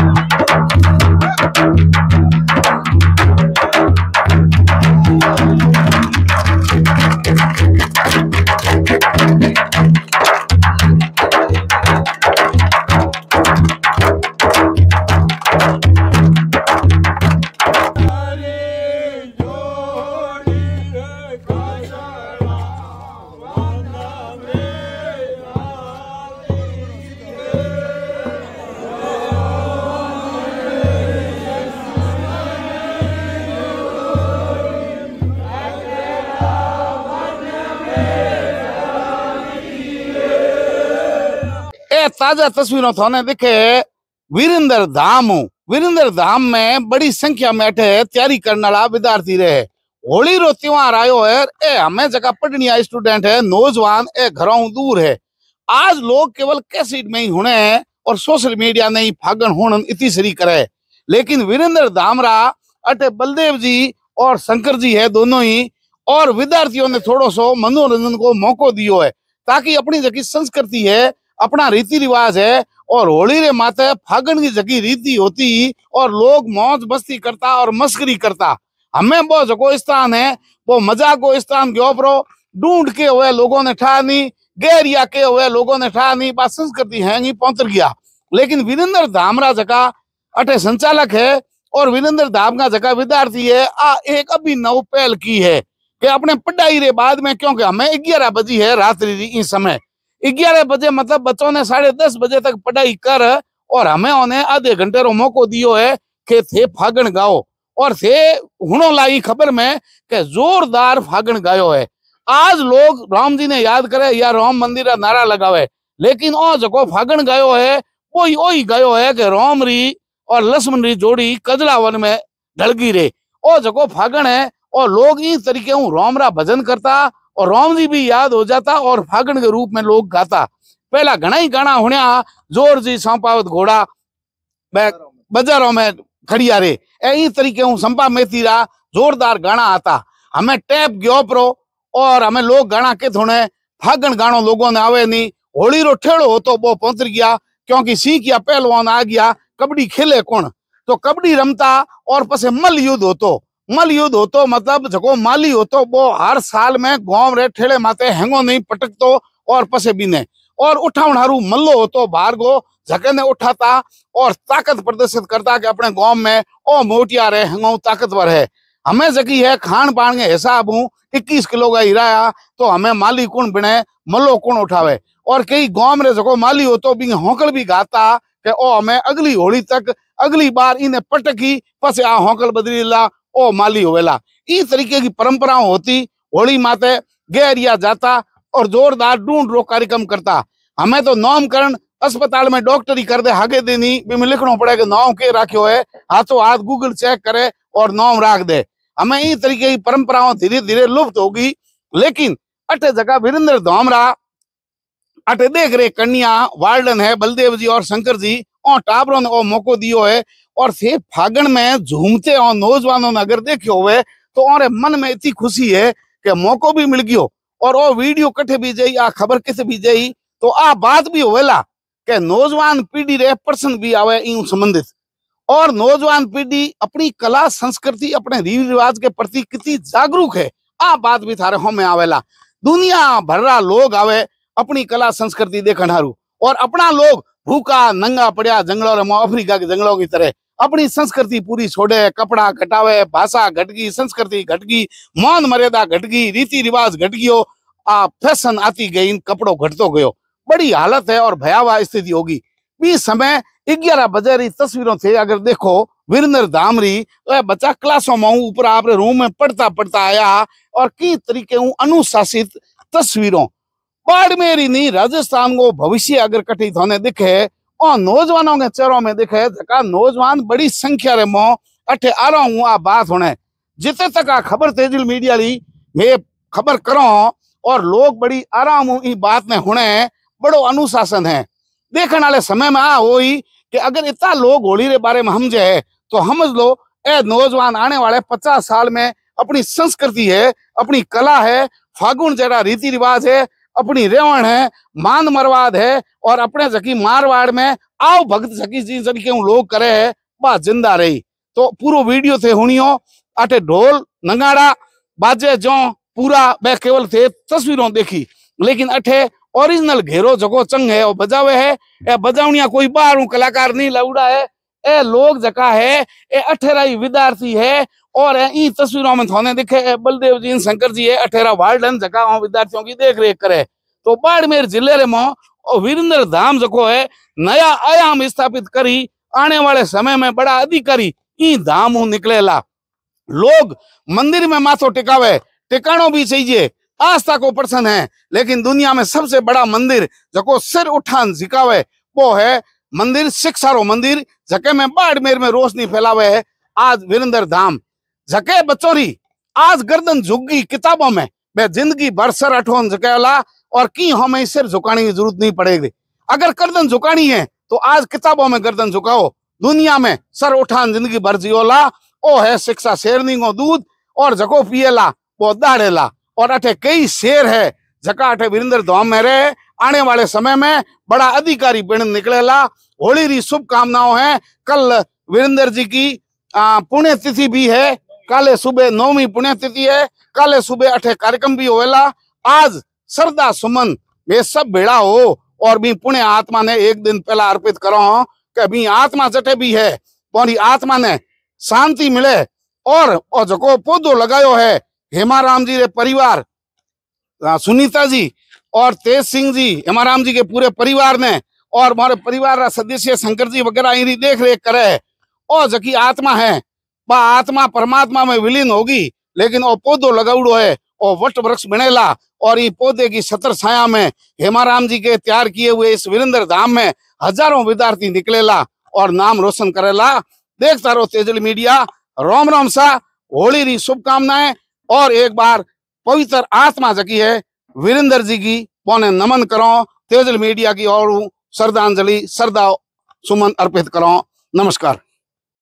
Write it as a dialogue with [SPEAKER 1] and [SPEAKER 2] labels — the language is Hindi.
[SPEAKER 1] Thank you. ताजा तस्वीरों थाने देखे वीरेंद्र धाम वीरेंद्र धाम में बड़ी संख्या में अठे तैयारी करने वाला विद्यार्थी रहे होली रो त्योहार आयो है ए हमें जगह पढ़नी आई स्टूडेंट है नौजवान ए घरों दूर है आज लोग केवल कैसेट में ही होने और सोशल मीडिया में ही फागन होन इतनी सरी करे लेकिन वीरेंद्र धामरा अटे बलदेव जी और शंकर जी है दोनों ही और विद्यार्थियों ने थोड़ा सो मनोरंजन को मौको दियो है ताकि अपनी जगह संस्कृति है अपना रीति रिवाज है और होली रे माते फागन की जगी रीति होती और लोग मौज मस्ती करता और मस्करी करता हमें बहुत जको स्थान है वो मजा को स्थान के ओपरो ढूंढ के हुए लोगों ने नहीं गैरिया के हुए लोगों ने नहीं बात संस्कृति है नहीं पहुंच गया लेकिन वीरेंद्र धामरा जगह अठे संचालक है और वीरेंद्र धाम का जगह विद्यार्थी है आ एक अभी नव पहल की है कि अपने पढ़ाई रे बाद में क्योंकि हमें ग्यारह बजी है रात्रि इस समय ग्यारह बजे मतलब बच्चों ने साढ़े दस बजे तक पढ़ाई कर और हमें उन्हें आधे घंटे रो मौको दियो है कि थे फागण गाओ और थे हुनो लाई खबर में के जोरदार फागण गायो है आज लोग राम जी ने याद करे या राम मंदिर का नारा लगावे लेकिन ओ जको फागण गायो है वो ही वो ही गायो है कि राम री और लक्ष्मण री जोड़ी कजलावन में ढलगी रे ओ जको फागण है और लोग इस तरीके हूँ राम रा भजन करता और राम जी भी याद हो जाता और फागण के रूप में लोग गाता पहला घना ही गाना होने जोर जी सौंपावत घोड़ा बाजारों में खड़िया रे ए तरीके हूँ संपा मेथी रहा जोरदार गाना आता हमें टैप गयो प्रो और हमें लोग गाना के थोड़े फागण गाणो लोगों ने आवे नहीं होली रो ठेड़ो हो तो वो पहुंच गया क्योंकि सीख या पहलवान आ गया कबड्डी खेले कौन तो कबड्डी रमता और पसे मल युद्ध हो तो मल युद्ध हो तो मतलब जको माली हो तो वो हर साल में गांव रे ठेले माते हेंगो नहीं तो और पसे बीने और उठाउन मल्लो हो तो बाहर गो झके ने उठाता और ताकत प्रदर्शित करता कि अपने गांव में ओ मोटिया रे हेंगो ताकतवर है हमें जकी है खान पान के हिसाब हूँ इक्कीस किलो का हिराया तो हमें माली कुण बिने मल्लो कुण उठावे और कई गाँव रे जको माली हो तो बिंग होकल भी गाता के ओ हमें अगली होली तक अगली बार इन्हें पटकी पसे आ होंकल बदली ला ओ माली होवेला इस तरीके की परंपराओं होती होली माते गैरिया जाता और जोरदार ढूंढ रो कार्यक्रम करता हमें तो नामकरण अस्पताल में डॉक्टर ही कर दे हागे देनी में लिखना पड़ेगा नाम के राखियो है हाथों हाथ गूगल चेक करे और नाम राख दे हमें इस तरीके की परंपराओं धीरे धीरे लुप्त होगी लेकिन अठे जगह वीरेंद्र धामरा अठे देख रहे कन्या वार्डन है बलदेव जी और शंकर जी ओ टाबरो ने ओ मौको दियो है और से फागण में झूमते और नौजवानों ने अगर देखे हुए तो और मन में इतनी खुशी है कि मौको भी मिल गयो और वो वीडियो कठे भी जाई आ खबर किसे भी जाई तो आ बात भी होवेला के नौजवान पीढ़ी रे पर्सन भी आवे यूं संबंधित और नौजवान पीढ़ी अपनी कला संस्कृति अपने रीति रिवाज के प्रति कितनी जागरूक है आ बात भी थारे हमें आवेला दुनिया भर रा लोग आवे अपनी कला संस्कृति देखण हारू और अपना लोग भूखा नंगा पड़िया जंगलों में अफ्रीका के जंगलों की तरह अपनी संस्कृति पूरी छोड़े कपड़ा घटावे भाषा घटगी संस्कृति घटगी मान मर्यादा घटगी रीति रिवाज घट गयो आ फैशन आती गई कपड़ों घटतो गयो बड़ी हालत है और भयावह स्थिति होगी बी समय ग्यारह बजे रही तस्वीरों थे अगर देखो वीरेंद्र धामरी तो बच्चा क्लासों में ऊपर आप रूम में पढ़ता पढ़ता आया और की तरीके अनुशासित तस्वीरों बाड़मेरी नहीं राजस्थान को भविष्य अगर कठित होने दिखे और नौजवानों के चेहरों में दिखे जका नौजवान बड़ी संख्या रे मो अठे आ रहा हूँ आ बात होने जिते तक आ खबर तेजिल मीडिया ली मैं खबर करो और लोग बड़ी आराम हुई बात ने होने बड़ो अनुशासन है देखने वाले समय में आ हो कि अगर इतना लोग होली रे बारे में समझे तो समझ लो ए नौजवान आने वाले पचास साल में अपनी संस्कृति है अपनी कला है फागुन जरा रीति रिवाज है अपनी रेवण है मान मरवाद है और अपने जकी मारवाड़ में आओ भक्त जकी जी जन के लोग करे है बात जिंदा रही तो पूरा वीडियो थे हुनियो अटे ढोल नंगाड़ा बाजे जो पूरा मैं केवल थे तस्वीरों देखी लेकिन अठे ओरिजिनल घेरो जगो चंग है और बजावे है या बजावनिया कोई बाहर कलाकार नहीं लौड़ा है ए लोग जका है ए अठेरा ही विद्यार्थी है और ई तस्वीरों में थोने दिखे बलदेव जी शंकर जी है अठेरा वार्डन जका विद्यार्थियों की देख रेख करे तो बाड़मेर जिले रे मो वीरेंद्र धाम जको है नया आयाम स्थापित करी आने वाले समय में बड़ा अधिकारी ई धाम हूं निकलेला लोग मंदिर में माथो टिकावे टिकाणो भी चाहिए आस्था को प्रश्न है लेकिन दुनिया में सबसे बड़ा मंदिर जको सिर उठान झिकावे वो है मंदिर सिख मंदिर जके में बाड़मेर में रोशनी फैलावे है आज वीरेंद्र धाम जके बचोरी आज गर्दन झुगी किताबों में वे जिंदगी बरसर अठोन जकेला और की हमें सिर झुकाने की जरूरत नहीं पड़ेगी अगर गर्दन झुकानी है तो आज किताबों में गर्दन झुकाओ दुनिया में सर उठान जिंदगी भर जियोला ओ है शिक्षा शेरनी को दूध और जको पिएला वो दाड़ेला और अठे कई शेर है जका अठे वीरेंद्र धाम में रहे आने वाले समय में बड़ा अधिकारी पिण निकलेला होली री शुभकामनाओं है कल वीरेंद्र जी की पुण्यतिथि भी है काले सुबह नौवीं पुण्यतिथि है काले सुबह अठे कार्यक्रम भी होवेला आज श्रद्धा सुमन ये सब भेड़ा हो और भी पुण्य आत्मा ने एक दिन पहला अर्पित करो हो कि भी आत्मा जटे भी है और आत्मा ने शांति मिले और जो पौधो लगायो है हेमा राम जी रे परिवार सुनीता जी और तेज सिंह जी इमाराम जी के पूरे परिवार ने और हमारे परिवार सदस्य शंकर जी वगैरह इन देख रेख करे और जकी आत्मा है वह आत्मा परमात्मा में विलीन होगी लेकिन वो पौधो लगाउड़ो है और वट वृक्ष बनेला और ये पौधे की छत्र छाया में हेमाराम जी के तैयार किए हुए इस वीरेंद्र धाम में हजारों विद्यार्थी निकलेला और नाम रोशन करेला देखता रहो तेजल मीडिया रोम रोम सा होली री शुभकामनाएं और एक बार पवित्र आत्मा जकी है वीरेंद्र जी की पौने नमन करो तेजल मीडिया की और श्रद्धांजलि श्रद्धा सुमन अर्पित करो नमस्कार